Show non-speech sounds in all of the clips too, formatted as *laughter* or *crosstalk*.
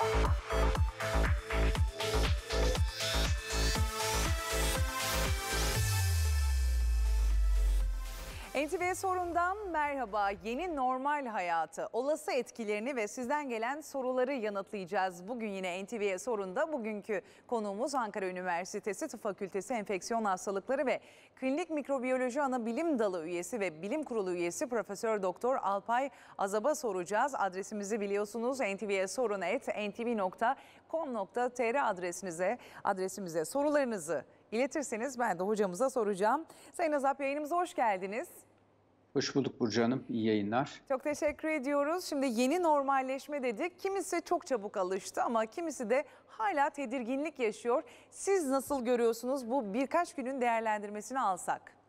Bye. NTV Sorun'dan merhaba. Yeni normal hayatı, olası etkilerini ve sizden gelen soruları yanıtlayacağız. Bugün yine NTV Sorun'da bugünkü konuğumuz Ankara Üniversitesi Tıp Fakültesi Enfeksiyon Hastalıkları ve Klinik Mikrobiyoloji Ana Bilim Dalı üyesi ve Bilim Kurulu üyesi Profesör Doktor Alpay Azab'a soracağız. Adresimizi biliyorsunuz ntvsorun.com.tr adresinize adresimize sorularınızı İletirseniz ben de hocamıza soracağım. Sayın Azap yayınımıza hoş geldiniz. Hoş bulduk Burcu Hanım. İyi yayınlar. Çok teşekkür ediyoruz. Şimdi yeni normalleşme dedik. Kimisi çok çabuk alıştı ama kimisi de hala tedirginlik yaşıyor. Siz nasıl görüyorsunuz bu birkaç günün değerlendirmesini alsak?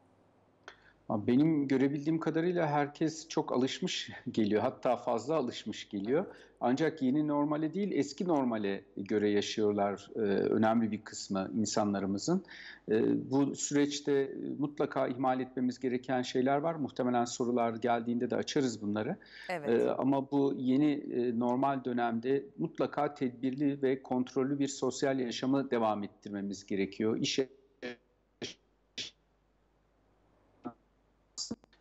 Benim görebildiğim kadarıyla herkes çok alışmış geliyor. Hatta fazla alışmış geliyor. Ancak yeni normale değil eski normale göre yaşıyorlar e, önemli bir kısmı insanlarımızın. E, bu süreçte mutlaka ihmal etmemiz gereken şeyler var. Muhtemelen sorular geldiğinde de açarız bunları. Evet. E, ama bu yeni normal dönemde mutlaka tedbirli ve kontrollü bir sosyal yaşamı devam ettirmemiz gerekiyor. İşe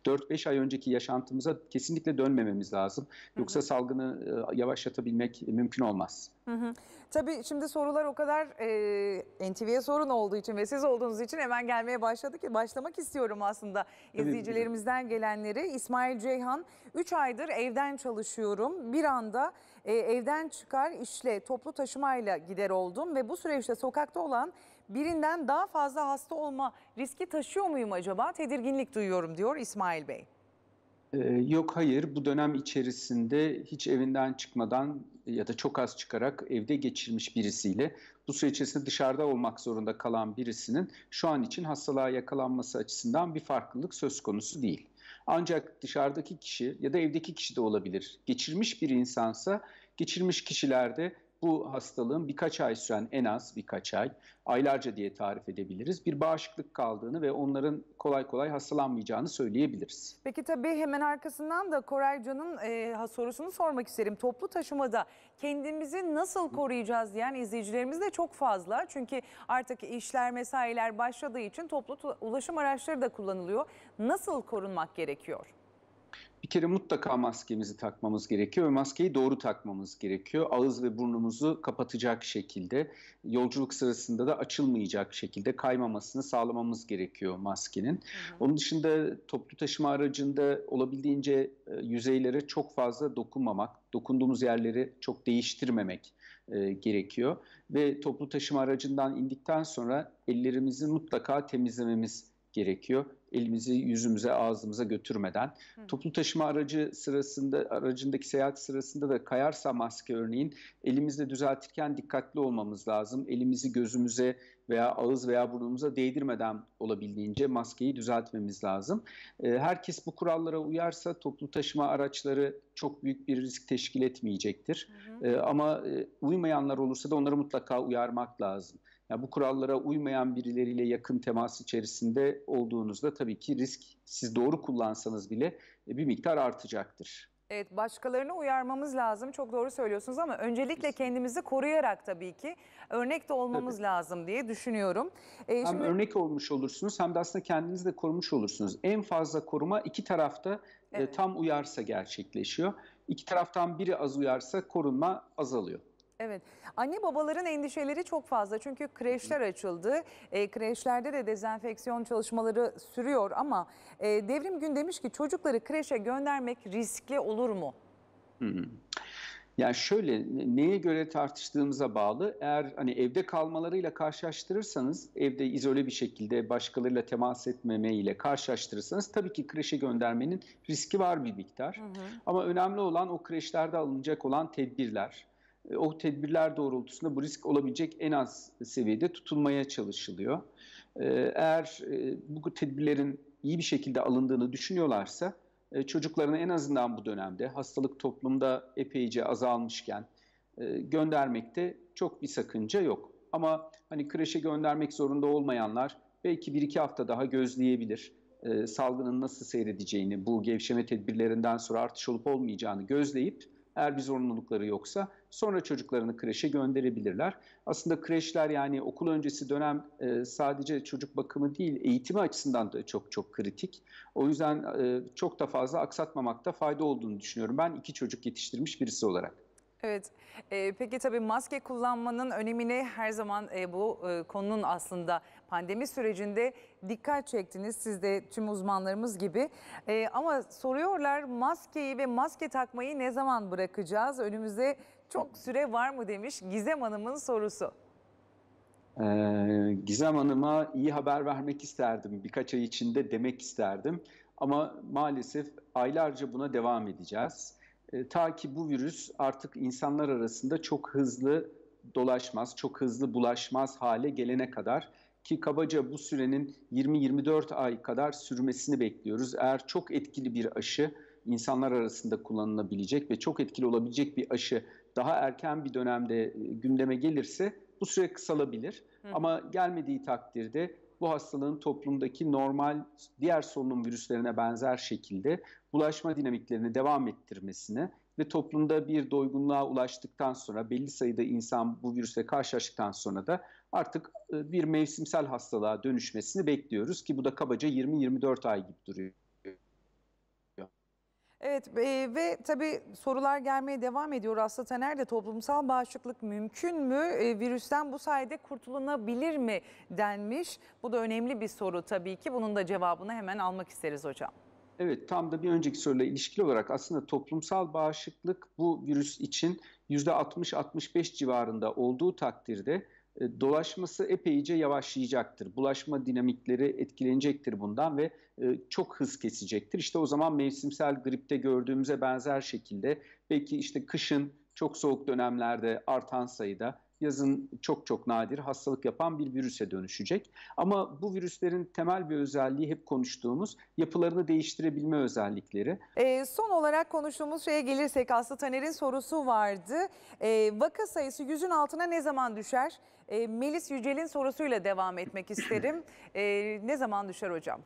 4-5 ay önceki yaşantımıza kesinlikle dönmememiz lazım. Yoksa hı hı. salgını e, yavaşlatabilmek mümkün olmaz. Hı hı. Tabii şimdi sorular o kadar e, NTV'ye sorun olduğu için ve siz olduğunuz için hemen gelmeye başladı ki başlamak istiyorum aslında izleyicilerimizden gelenleri. İsmail Ceyhan 3 aydır evden çalışıyorum. Bir anda e, evden çıkar işle toplu taşımayla gider oldum ve bu süreçte sokakta olan birinden daha fazla hasta olma riski taşıyor muyum acaba? Tedirginlik duyuyorum diyor İsmail Bey. Ee, yok hayır bu dönem içerisinde hiç evinden çıkmadan ya da çok az çıkarak evde geçirmiş birisiyle bu süre içerisinde dışarıda olmak zorunda kalan birisinin şu an için hastalığa yakalanması açısından bir farklılık söz konusu değil. Ancak dışarıdaki kişi ya da evdeki kişi de olabilir. Geçirmiş bir insansa geçirmiş kişilerde bu hastalığın birkaç ay süren en az birkaç ay, aylarca diye tarif edebiliriz. Bir bağışıklık kaldığını ve onların kolay kolay hastalanmayacağını söyleyebiliriz. Peki tabii hemen arkasından da Koraycan'ın e, sorusunu sormak isterim. Toplu taşımada kendimizi nasıl koruyacağız diyen izleyicilerimiz de çok fazla. Çünkü artık işler mesailer başladığı için toplu ulaşım araçları da kullanılıyor. Nasıl korunmak gerekiyor? bir kere mutlaka maskemizi takmamız gerekiyor ve maskeyi doğru takmamız gerekiyor. Ağız ve burnumuzu kapatacak şekilde, yolculuk sırasında da açılmayacak şekilde kaymamasını sağlamamız gerekiyor maskenin. Hı hı. Onun dışında toplu taşıma aracında olabildiğince e, yüzeylere çok fazla dokunmamak, dokunduğumuz yerleri çok değiştirmemek e, gerekiyor ve toplu taşıma aracından indikten sonra ellerimizi mutlaka temizlememiz gerekiyor elimizi yüzümüze ağzımıza götürmeden. Hı. Toplu taşıma aracı sırasında aracındaki seyahat sırasında da kayarsa maske örneğin elimizle düzeltirken dikkatli olmamız lazım. Elimizi gözümüze veya ağız veya burnumuza değdirmeden olabildiğince maskeyi düzeltmemiz lazım. Ee, herkes bu kurallara uyarsa toplu taşıma araçları çok büyük bir risk teşkil etmeyecektir. Hı hı. Ee, ama e, uymayanlar olursa da onları mutlaka uyarmak lazım yani bu kurallara uymayan birileriyle yakın temas içerisinde olduğunuzda tabii ki risk siz doğru kullansanız bile e, bir miktar artacaktır. Evet başkalarını uyarmamız lazım çok doğru söylüyorsunuz ama öncelikle kendimizi koruyarak tabii ki örnek de olmamız tabii. lazım diye düşünüyorum. Ee, hem şimdi... örnek olmuş olursunuz hem de aslında kendinizi de korumuş olursunuz. En fazla koruma iki tarafta e, evet. e, tam uyarsa gerçekleşiyor. İki taraftan biri az uyarsa korunma azalıyor. Evet. Anne babaların endişeleri çok fazla. Çünkü kreşler açıldı. E, kreşlerde de dezenfeksiyon çalışmaları sürüyor ama e, devrim gün demiş ki çocukları kreşe göndermek riskli olur mu? Hı Yani şöyle neye göre tartıştığımıza bağlı. Eğer hani evde kalmalarıyla karşılaştırırsanız, evde izole bir şekilde başkalarıyla temas etmeme ile karşılaştırırsanız tabii ki kreşe göndermenin riski var bir miktar. Hı hı. Ama önemli olan o kreşlerde alınacak olan tedbirler. E, o tedbirler doğrultusunda bu risk olabilecek en az seviyede tutulmaya çalışılıyor. E, eğer e, bu tedbirlerin iyi bir şekilde alındığını düşünüyorlarsa çocuklarını en azından bu dönemde hastalık toplumda epeyce azalmışken göndermekte çok bir sakınca yok. Ama hani kreşe göndermek zorunda olmayanlar belki bir iki hafta daha gözleyebilir. Salgının nasıl seyredeceğini, bu gevşeme tedbirlerinden sonra artış olup olmayacağını gözleyip eğer bir zorunlulukları yoksa sonra çocuklarını kreşe gönderebilirler. Aslında kreşler yani okul öncesi dönem e, sadece çocuk bakımı değil eğitimi açısından da çok çok kritik. O yüzden e, çok da fazla aksatmamakta fayda olduğunu düşünüyorum ben iki çocuk yetiştirmiş birisi olarak. Evet, e, peki tabii maske kullanmanın önemini her zaman e, bu e, konunun aslında pandemi sürecinde dikkat çektiniz. Siz de tüm uzmanlarımız gibi. E, ama soruyorlar maskeyi ve maske takmayı ne zaman bırakacağız? Önümüzde çok süre var mı demiş Gizem Hanım'ın sorusu. Ee, Gizem Hanım'a iyi haber vermek isterdim. Birkaç ay içinde demek isterdim. Ama maalesef aylarca buna devam edeceğiz. Ee, ta ki bu virüs artık insanlar arasında çok hızlı dolaşmaz, çok hızlı bulaşmaz hale gelene kadar ki kabaca bu sürenin 20-24 ay kadar sürmesini bekliyoruz. Eğer çok etkili bir aşı insanlar arasında kullanılabilecek ve çok etkili olabilecek bir aşı daha erken bir dönemde e, gündeme gelirse bu süre kısalabilir. Hı. Ama gelmediği takdirde bu hastalığın toplumdaki normal diğer solunum virüslerine benzer şekilde bulaşma dinamiklerini devam ettirmesini ve toplumda bir doygunluğa ulaştıktan sonra belli sayıda insan bu virüse karşılaştıktan sonra da artık e, bir mevsimsel hastalığa dönüşmesini bekliyoruz ki bu da kabaca 20-24 ay gibi duruyor. Evet e, ve tabii sorular gelmeye devam ediyor Aslı Taner de toplumsal bağışıklık mümkün mü? E, virüsten bu sayede kurtulunabilir mi denmiş. Bu da önemli bir soru tabii ki. Bunun da cevabını hemen almak isteriz hocam. Evet tam da bir önceki soruyla ilişkili olarak aslında toplumsal bağışıklık bu virüs için %60-65 civarında olduğu takdirde e, dolaşması epeyce yavaşlayacaktır. Bulaşma dinamikleri etkilenecektir bundan ve e, çok hız kesecektir. İşte o zaman mevsimsel gripte gördüğümüze benzer şekilde belki işte kışın çok soğuk dönemlerde artan sayıda yazın çok çok nadir hastalık yapan bir virüse dönüşecek. Ama bu virüslerin temel bir özelliği hep konuştuğumuz yapılarını değiştirebilme özellikleri. E, son olarak konuştuğumuz şeye gelirsek Aslı Taner'in sorusu vardı. E, vaka sayısı yüzün altına ne zaman düşer? E, Melis Yücel'in sorusuyla devam etmek *clears throat* isterim. e, ne zaman düşer hocam?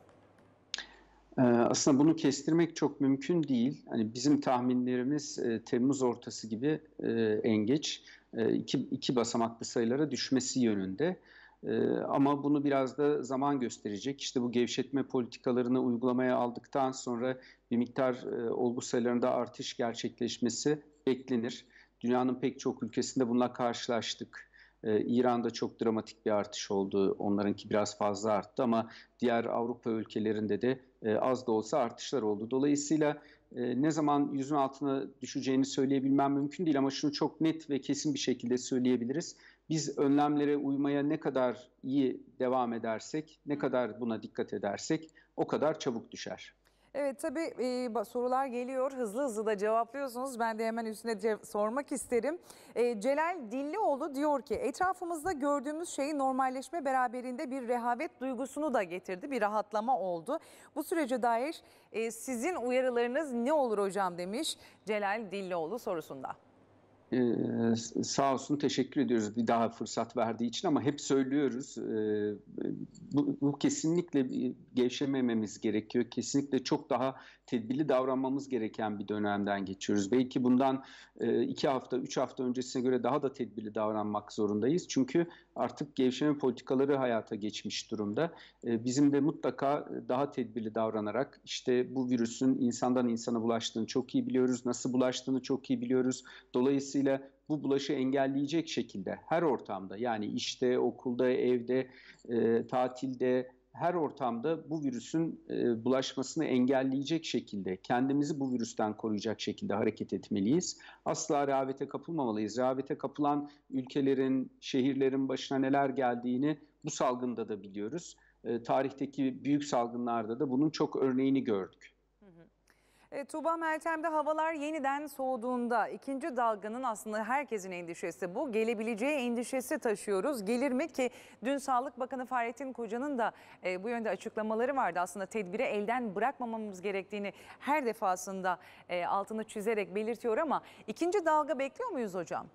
Aslında bunu kestirmek çok mümkün değil. Hani bizim tahminlerimiz e, Temmuz ortası gibi e, en geç e, iki, iki basamaklı sayılara düşmesi yönünde. E, ama bunu biraz da zaman gösterecek. İşte bu gevşetme politikalarını uygulamaya aldıktan sonra bir miktar e, olgu sayılarında artış gerçekleşmesi beklenir. Dünyanın pek çok ülkesinde bununla karşılaştık. İran'da çok dramatik bir artış oldu. Onlarınki biraz fazla arttı ama diğer Avrupa ülkelerinde de az da olsa artışlar oldu. Dolayısıyla e, ne zaman yüzün altına düşeceğini söyleyebilmem mümkün değil ama şunu çok net ve kesin bir şekilde söyleyebiliriz. Biz önlemlere uymaya ne kadar iyi devam edersek, ne kadar buna dikkat edersek o kadar çabuk düşer. Evet tabii e, sorular geliyor. Hızlı hızlı da cevaplıyorsunuz. Ben de hemen üstüne sormak isterim. E, Celal Dillioğlu diyor ki etrafımızda gördüğümüz şeyi normalleşme beraberinde bir rehavet duygusunu da getirdi. Bir rahatlama oldu. Bu sürece dair e, sizin uyarılarınız ne olur hocam demiş Celal Dillioğlu sorusunda. Ee, sağ olsun teşekkür ediyoruz bir daha fırsat verdiği için ama hep söylüyoruz e, bu, bu kesinlikle gevşemememiz gerekiyor. Kesinlikle çok daha tedbirli davranmamız gereken bir dönemden geçiyoruz. Belki bundan e, iki hafta, üç hafta öncesine göre daha da tedbirli davranmak zorundayız. Çünkü artık gevşeme politikaları hayata geçmiş durumda. Ee, bizim de mutlaka e, daha tedbirli davranarak işte bu virüsün insandan insana bulaştığını çok iyi biliyoruz. Nasıl bulaştığını çok iyi biliyoruz. Dolayısıyla bu bulaşı engelleyecek şekilde her ortamda yani işte, okulda, evde, e, tatilde, her ortamda bu virüsün e, bulaşmasını engelleyecek şekilde, kendimizi bu virüsten koruyacak şekilde hareket etmeliyiz. Asla rehavete kapılmamalıyız. Rehavete kapılan ülkelerin, şehirlerin başına neler geldiğini bu salgında da biliyoruz. E, tarihteki büyük salgınlarda da bunun çok örneğini gördük. E, Tuğba Meltem'de havalar yeniden soğuduğunda ikinci dalganın aslında herkesin endişesi bu. Gelebileceği endişesi taşıyoruz. Gelir mi ki dün Sağlık Bakanı Fahrettin Koca'nın da e, bu yönde açıklamaları vardı. Aslında tedbiri elden bırakmamamız gerektiğini her defasında e, altını çizerek belirtiyor ama ikinci dalga bekliyor muyuz hocam?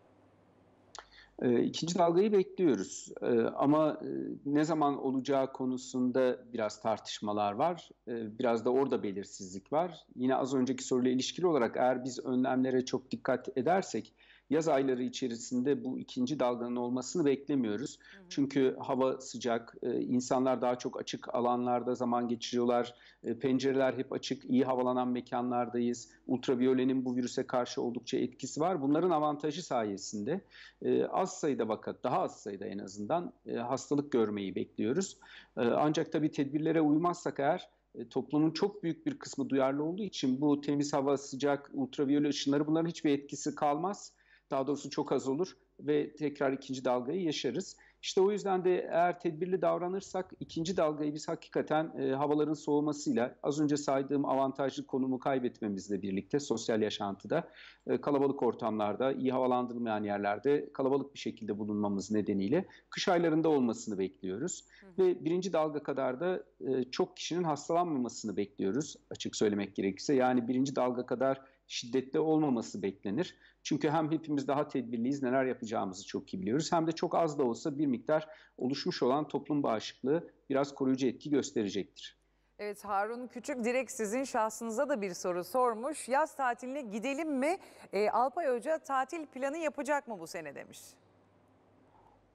Ee, ikinci dalgayı bekliyoruz ee, ama e, ne zaman olacağı konusunda biraz tartışmalar var. Ee, biraz da orada belirsizlik var. Yine az önceki soruyla ilişkili olarak eğer biz önlemlere çok dikkat edersek yaz ayları içerisinde bu ikinci dalganın olmasını beklemiyoruz. Hı hı. Çünkü hava sıcak, e, insanlar daha çok açık alanlarda zaman geçiriyorlar, e, pencereler hep açık, iyi havalanan mekanlardayız. Ultraviyolenin bu virüse karşı oldukça etkisi var. Bunların avantajı sayesinde e, az sayıda vakat, daha az sayıda en azından hastalık görmeyi bekliyoruz. Ancak tabii tedbirlere uymazsak eğer, toplumun çok büyük bir kısmı duyarlı olduğu için bu temiz hava, sıcak, ultraviyole ışınları bunların hiçbir etkisi kalmaz. Daha doğrusu çok az olur ve tekrar ikinci dalgayı yaşarız. İşte o yüzden de eğer tedbirli davranırsak ikinci dalgayı biz hakikaten e, havaların soğumasıyla az önce saydığım avantajlı konumu kaybetmemizle birlikte sosyal yaşantıda e, kalabalık ortamlarda iyi havalandırılmayan yerlerde kalabalık bir şekilde bulunmamız nedeniyle kış aylarında olmasını bekliyoruz. Hı. Ve birinci dalga kadar da e, çok kişinin hastalanmamasını bekliyoruz açık söylemek gerekirse. Yani birinci dalga kadar şiddetli olmaması beklenir. Çünkü hem hepimiz daha tedbirliyiz, neler yapacağımızı çok iyi biliyoruz. Hem de çok az da olsa bir miktar oluşmuş olan toplum bağışıklığı biraz koruyucu etki gösterecektir. Evet Harun Küçük direkt sizin şahsınıza da bir soru sormuş. Yaz tatiline gidelim mi? E, Alpay Hoca tatil planı yapacak mı bu sene demiş.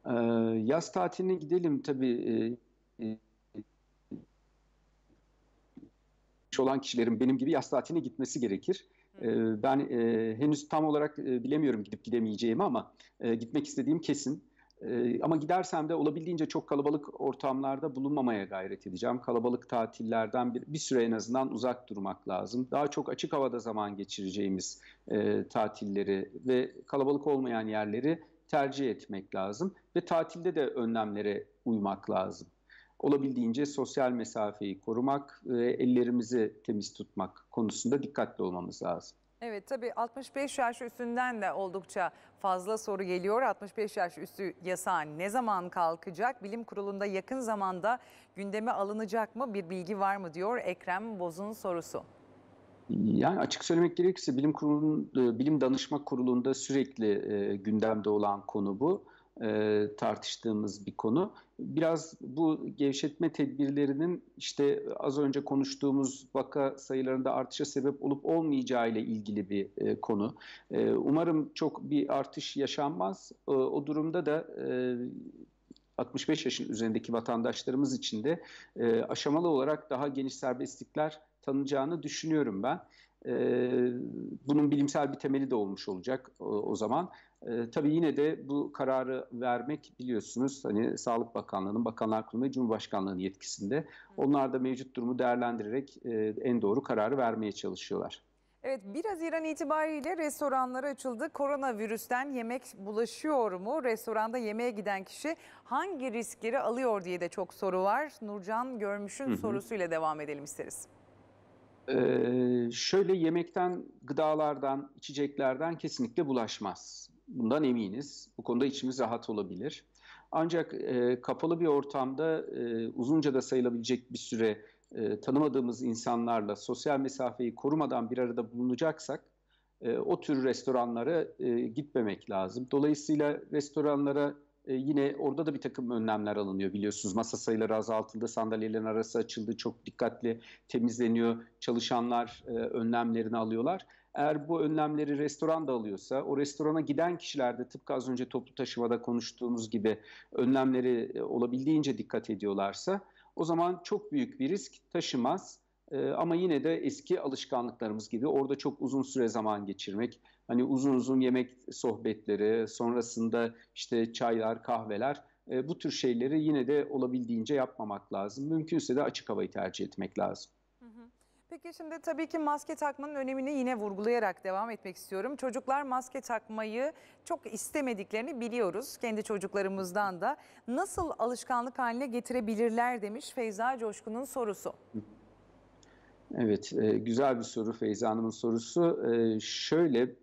E, yaz tatiline gidelim tabii. E, e, olan kişilerin benim gibi yaz tatiline gitmesi gerekir. Ee, ben e, henüz tam olarak e, bilemiyorum gidip gidemeyeceğimi ama e, gitmek istediğim kesin. ama gidersem de olabildiğince çok kalabalık ortamlarda bulunmamaya gayret edeceğim. Kalabalık tatillerden bir, bir süre en azından uzak durmak lazım. Daha çok açık havada zaman geçireceğimiz tatilleri ve kalabalık olmayan yerleri tercih etmek lazım. Ve tatilde de önlemlere uymak lazım olabildiğince sosyal mesafeyi korumak, ellerimizi temiz tutmak konusunda dikkatli olmamız lazım. Evet tabii 65 yaş üstünden de oldukça fazla soru geliyor. 65 yaş üstü yasağı ne zaman kalkacak? Bilim kurulunda yakın zamanda gündeme alınacak mı? Bir bilgi var mı diyor Ekrem Boz'un sorusu. Yani açık söylemek gerekirse bilim kurulun e, bilim danışma kurulunda sürekli e, gündemde olan konu bu e, tartıştığımız bir konu. Biraz bu gevşetme tedbirlerinin işte az önce konuştuğumuz vaka sayılarında artışa sebep olup olmayacağı ile ilgili bir e, konu. E, umarım çok bir artış yaşanmaz. E, o durumda da e, 65 yaşın üzerindeki vatandaşlarımız için de e, aşamalı olarak daha geniş serbestlikler tanınacağını düşünüyorum ben. E, bunun bilimsel bir temeli de olmuş olacak o, o zaman. E, tabii yine de bu kararı vermek biliyorsunuz hani Sağlık Bakanlığı'nın, Bakanlar Kurulu Cumhurbaşkanlığı'nın yetkisinde. Onlar da mevcut durumu değerlendirerek e, en doğru kararı vermeye çalışıyorlar. Evet 1 Haziran itibariyle restoranlar açıldı. Koronavirüsten yemek bulaşıyor mu? Restoranda yemeğe giden kişi hangi riskleri alıyor diye de çok soru var. Nurcan Görmüş'ün hı hı. sorusuyla devam edelim isteriz. Ee, şöyle yemekten, gıdalardan, içeceklerden kesinlikle bulaşmaz. Bundan eminiz. Bu konuda içimiz rahat olabilir. Ancak e, kapalı bir ortamda e, uzunca da sayılabilecek bir süre e, tanımadığımız insanlarla sosyal mesafeyi korumadan bir arada bulunacaksak e, o tür restoranlara e, gitmemek lazım. Dolayısıyla restoranlara e, yine orada da bir takım önlemler alınıyor biliyorsunuz. Masa sayıları azaltıldı, sandalyelerin arası açıldı, çok dikkatli temizleniyor. Çalışanlar e, önlemlerini alıyorlar. Eğer bu önlemleri restoran da alıyorsa, o restorana giden kişilerde tıpkı az önce toplu taşımada konuştuğumuz gibi önlemleri e, olabildiğince dikkat ediyorlarsa, o zaman çok büyük bir risk taşımaz. Ee, ama yine de eski alışkanlıklarımız gibi orada çok uzun süre zaman geçirmek, Hani uzun uzun yemek sohbetleri, sonrasında işte çaylar, kahveler e, bu tür şeyleri yine de olabildiğince yapmamak lazım. Mümkünse de açık havayı tercih etmek lazım. Peki şimdi tabii ki maske takmanın önemini yine vurgulayarak devam etmek istiyorum. Çocuklar maske takmayı çok istemediklerini biliyoruz. Kendi çocuklarımızdan da. Nasıl alışkanlık haline getirebilirler demiş Feyza Coşkun'un sorusu. Evet, e, güzel bir soru Feyza Hanım'ın sorusu. E, şöyle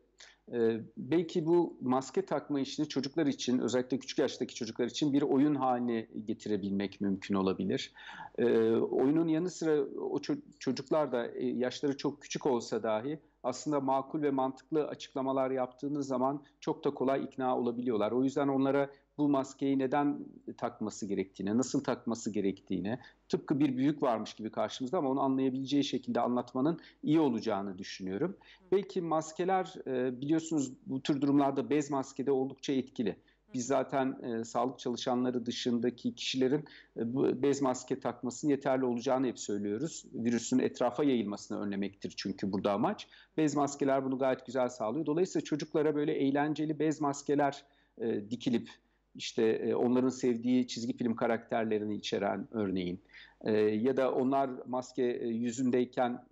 ee, belki bu maske takma işini çocuklar için özellikle küçük yaştaki çocuklar için bir oyun haline getirebilmek mümkün olabilir. Ee, oyunun yanı sıra o ço çocuklar da e, yaşları çok küçük olsa dahi aslında makul ve mantıklı açıklamalar yaptığınız zaman çok da kolay ikna olabiliyorlar. O yüzden onlara bu maskeyi neden takması gerektiğine, nasıl takması gerektiğine, tıpkı bir büyük varmış gibi karşımızda ama onu anlayabileceği şekilde anlatmanın iyi olacağını düşünüyorum. Hı. Belki maskeler e, biliyorsunuz bu tür durumlarda bez maskede oldukça etkili. Biz zaten e, sağlık çalışanları dışındaki kişilerin e, bu bez maske takmasının yeterli olacağını hep söylüyoruz. Virüsün etrafa yayılmasını önlemektir çünkü burada amaç. Bez maskeler bunu gayet güzel sağlıyor. Dolayısıyla çocuklara böyle eğlenceli bez maskeler e, dikilip işte e, onların sevdiği çizgi film karakterlerini içeren örneğin e, ya da onlar maske e, yüzündeyken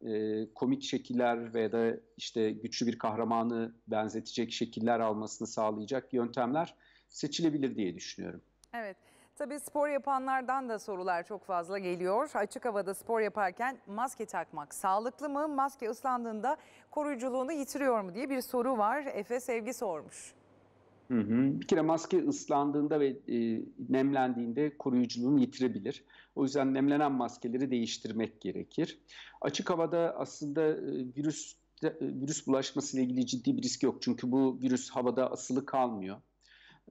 komik şekiller veya da işte güçlü bir kahramanı benzetecek şekiller almasını sağlayacak yöntemler seçilebilir diye düşünüyorum. Evet. Tabii spor yapanlardan da sorular çok fazla geliyor. Açık havada spor yaparken maske takmak sağlıklı mı? Maske ıslandığında koruyuculuğunu yitiriyor mu diye bir soru var. Efe Sevgi sormuş. Hı hı. Bir kere maske ıslandığında ve e, nemlendiğinde koruyuculuğunu yitirebilir. O yüzden nemlenen maskeleri değiştirmek gerekir. Açık havada aslında e, virüs e, virüs bulaşması ile ilgili ciddi bir risk yok. Çünkü bu virüs havada asılı kalmıyor.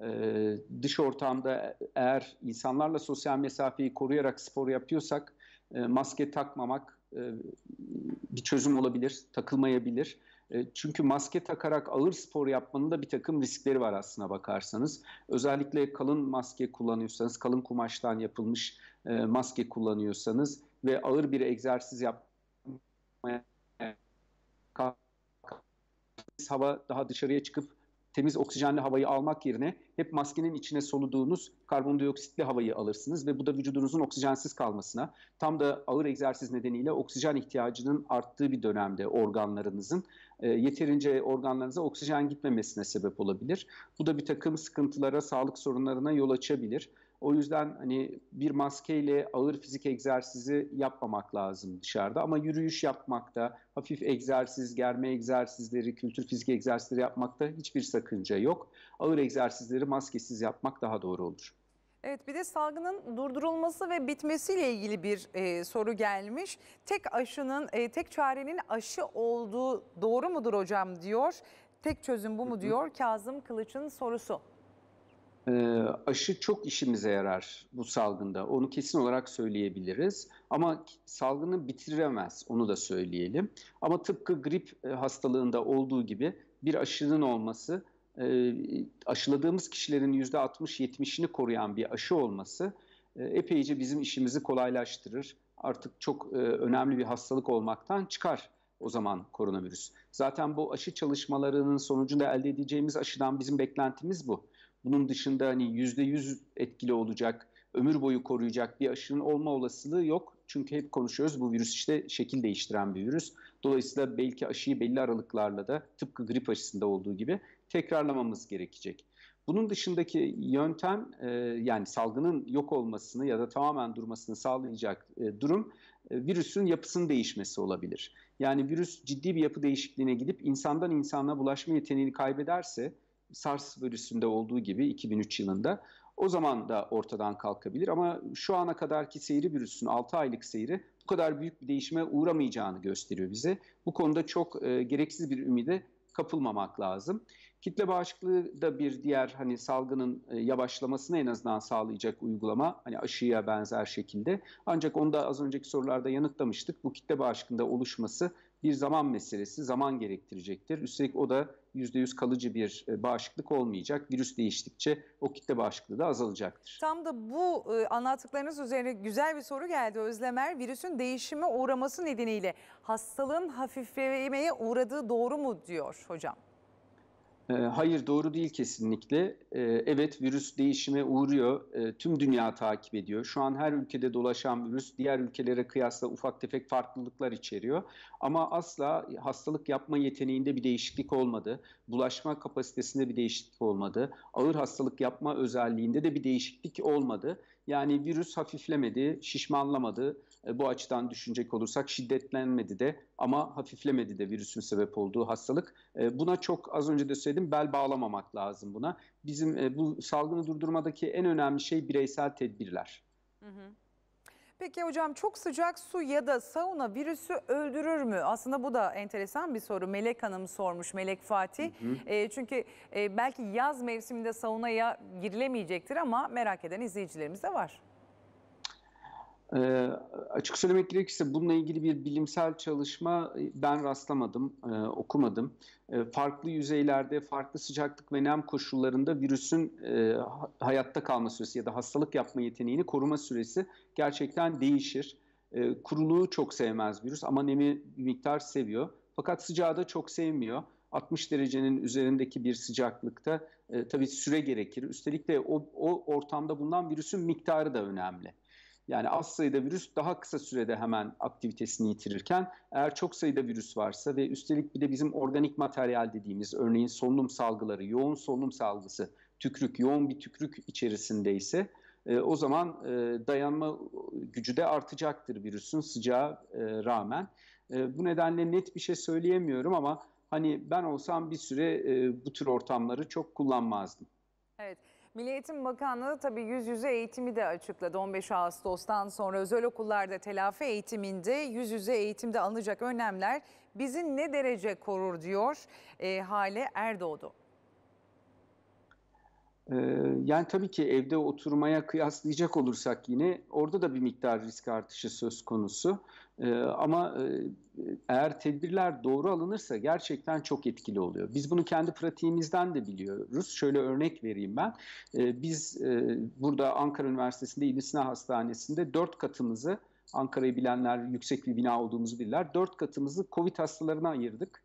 Ee, dış ortamda eğer insanlarla sosyal mesafeyi koruyarak spor yapıyorsak e, maske takmamak e, bir çözüm olabilir, takılmayabilir. E, çünkü maske takarak ağır spor yapmanın da bir takım riskleri var aslına bakarsanız. Özellikle kalın maske kullanıyorsanız, kalın kumaştan yapılmış e, maske kullanıyorsanız ve ağır bir egzersiz yapmaya hava daha dışarıya çıkıp temiz oksijenli havayı almak yerine hep maskenin içine soluduğunuz karbondioksitli havayı alırsınız ve bu da vücudunuzun oksijensiz kalmasına tam da ağır egzersiz nedeniyle oksijen ihtiyacının arttığı bir dönemde organlarınızın e, yeterince organlarınıza oksijen gitmemesine sebep olabilir. Bu da bir takım sıkıntılara, sağlık sorunlarına yol açabilir. O yüzden hani bir maskeyle ağır fizik egzersizi yapmamak lazım dışarıda ama yürüyüş yapmakta, hafif egzersiz, germe egzersizleri, kültür fizik egzersizleri yapmakta hiçbir sakınca yok. Ağır egzersizleri maskesiz yapmak daha doğru olur. Evet bir de salgının durdurulması ve bitmesiyle ilgili bir e, soru gelmiş. Tek aşının, e, tek çarenin aşı olduğu doğru mudur hocam diyor. Tek çözüm bu mu diyor Kazım Kılıç'ın sorusu e, aşı çok işimize yarar bu salgında. Onu kesin olarak söyleyebiliriz. Ama salgını bitiremez, onu da söyleyelim. Ama tıpkı grip e, hastalığında olduğu gibi bir aşının olması, e, aşıladığımız kişilerin %60-70'ini koruyan bir aşı olması e, epeyce bizim işimizi kolaylaştırır. Artık çok e, önemli bir hastalık olmaktan çıkar o zaman koronavirüs. Zaten bu aşı çalışmalarının sonucunda elde edeceğimiz aşıdan bizim beklentimiz bu. Bunun dışında hani yüzde yüz etkili olacak, ömür boyu koruyacak bir aşının olma olasılığı yok. Çünkü hep konuşuyoruz bu virüs işte şekil değiştiren bir virüs. Dolayısıyla belki aşıyı belli aralıklarla da tıpkı grip aşısında olduğu gibi tekrarlamamız gerekecek. Bunun dışındaki yöntem e, yani salgının yok olmasını ya da tamamen durmasını sağlayacak e, durum e, virüsün yapısının değişmesi olabilir. Yani virüs ciddi bir yapı değişikliğine gidip insandan insana bulaşma yeteneğini kaybederse SARS virüsünde olduğu gibi 2003 yılında o zaman da ortadan kalkabilir ama şu ana kadarki seyri virüsün 6 aylık seyri bu kadar büyük bir değişime uğramayacağını gösteriyor bize. Bu konuda çok e, gereksiz bir ümide kapılmamak lazım. Kitle bağışıklığı da bir diğer hani salgının e, yavaşlamasını en azından sağlayacak uygulama hani aşıya benzer şekilde. Ancak onu da az önceki sorularda yanıtlamıştık. Bu kitle bağışıklığında oluşması bir zaman meselesi, zaman gerektirecektir. Üstelik o da %100 kalıcı bir e, bağışıklık olmayacak. Virüs değiştikçe o kitle bağışıklığı da azalacaktır. Tam da bu e, anlattıklarınız üzerine güzel bir soru geldi Özlemer. Virüsün değişime uğraması nedeniyle hastalığın hafiflemeye uğradığı doğru mu diyor hocam? Ee, hayır doğru değil kesinlikle. Ee, evet virüs değişime uğruyor. Ee, tüm dünya takip ediyor. Şu an her ülkede dolaşan virüs diğer ülkelere kıyasla ufak tefek farklılıklar içeriyor. Ama asla hastalık yapma yeteneğinde bir değişiklik olmadı. Bulaşma kapasitesinde bir değişiklik olmadı. Ağır hastalık yapma özelliğinde de bir değişiklik olmadı. Yani virüs hafiflemedi, şişmanlamadı. Bu açıdan düşünecek olursak şiddetlenmedi de ama hafiflemedi de virüsün sebep olduğu hastalık. Buna çok az önce de söyledim dedim bel bağlamamak lazım buna. Bizim e, bu salgını durdurmadaki en önemli şey bireysel tedbirler. Hı hı. Peki hocam çok sıcak su ya da sauna virüsü öldürür mü? Aslında bu da enteresan bir soru. Melek Hanım sormuş, Melek Fatih. Hı hı. E, çünkü e, belki yaz mevsiminde saunaya girilemeyecektir ama merak eden izleyicilerimiz de var. E, açık söylemek gerekirse bununla ilgili bir bilimsel çalışma e, ben rastlamadım, e, okumadım. E, farklı yüzeylerde, farklı sıcaklık ve nem koşullarında virüsün e, hayatta kalma süresi ya da hastalık yapma yeteneğini koruma süresi gerçekten değişir. E, kuruluğu çok sevmez virüs ama nemi bir miktar seviyor. Fakat sıcağı da çok sevmiyor. 60 derecenin üzerindeki bir sıcaklıkta e, tabii süre gerekir. Üstelik de o, o ortamda bulunan virüsün miktarı da önemli. Yani az sayıda virüs daha kısa sürede hemen aktivitesini yitirirken eğer çok sayıda virüs varsa ve üstelik bir de bizim organik materyal dediğimiz örneğin solunum salgıları, yoğun solunum salgısı, tükrük, yoğun bir tükrük içerisindeyse e, o zaman e, dayanma gücü de artacaktır virüsün sıcağa e, rağmen. E, bu nedenle net bir şey söyleyemiyorum ama hani ben olsam bir süre e, bu tür ortamları çok kullanmazdım. Evet. Milli Eğitim Bakanlığı tabii yüz yüze eğitimi de açıkladı. 15 Ağustos'tan sonra özel okullarda telafi eğitiminde yüz yüze eğitimde alınacak önlemler bizi ne derece korur diyor e, Hale Erdoğdu. Ee, yani tabii ki evde oturmaya kıyaslayacak olursak yine orada da bir miktar risk artışı söz konusu. Ee, ama e, eğer tedbirler doğru alınırsa gerçekten çok etkili oluyor. Biz bunu kendi pratiğimizden de biliyoruz. Şöyle örnek vereyim ben. Ee, biz e, burada Ankara Üniversitesi'nde İbn Sina Hastanesi'nde dört katımızı Ankara'yı bilenler yüksek bir bina olduğumuzu bilirler. Dört katımızı Covid hastalarına ayırdık.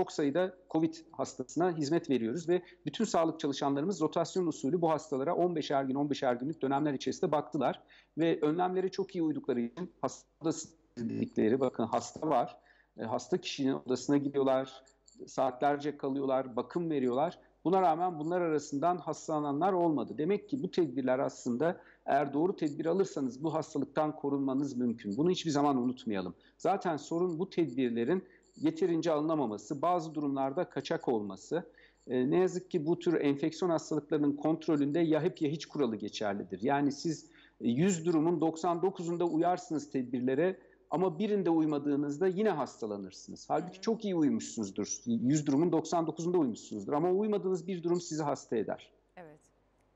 çok sayıda COVID hastasına hizmet veriyoruz ve bütün sağlık çalışanlarımız rotasyon usulü bu hastalara 15'er gün 15'er günlük dönemler içerisinde baktılar ve önlemlere çok iyi uydukları için hastada dedikleri bakın hasta var. E, hasta kişinin odasına gidiyorlar, saatlerce kalıyorlar, bakım veriyorlar. Buna rağmen bunlar arasından hastalananlar olmadı. Demek ki bu tedbirler aslında eğer doğru tedbir alırsanız bu hastalıktan korunmanız mümkün. Bunu hiçbir zaman unutmayalım. Zaten sorun bu tedbirlerin yeterince alınamaması, bazı durumlarda kaçak olması. E, ne yazık ki bu tür enfeksiyon hastalıklarının kontrolünde ya hep ya hiç kuralı geçerlidir. Yani siz 100 e, durumun 99'unda uyarsınız tedbirlere ama birinde uymadığınızda yine hastalanırsınız. Halbuki çok iyi uymuşsunuzdur. 100 durumun 99'unda uymuşsunuzdur ama uymadığınız bir durum sizi hasta eder.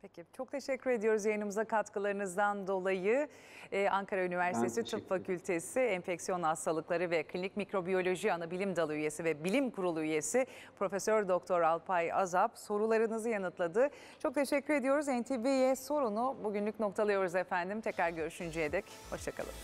Peki çok teşekkür ediyoruz yayınımıza katkılarınızdan dolayı. Ee, Ankara Üniversitesi Tıp Fakültesi Enfeksiyon Hastalıkları ve Klinik Mikrobiyoloji Anabilim Dalı üyesi ve Bilim Kurulu üyesi Profesör Doktor Alpay Azap sorularınızı yanıtladı. Çok teşekkür ediyoruz. NTV'ye sorunu bugünlük noktalıyoruz efendim. Tekrar görüşünceye dek hoşçakalın.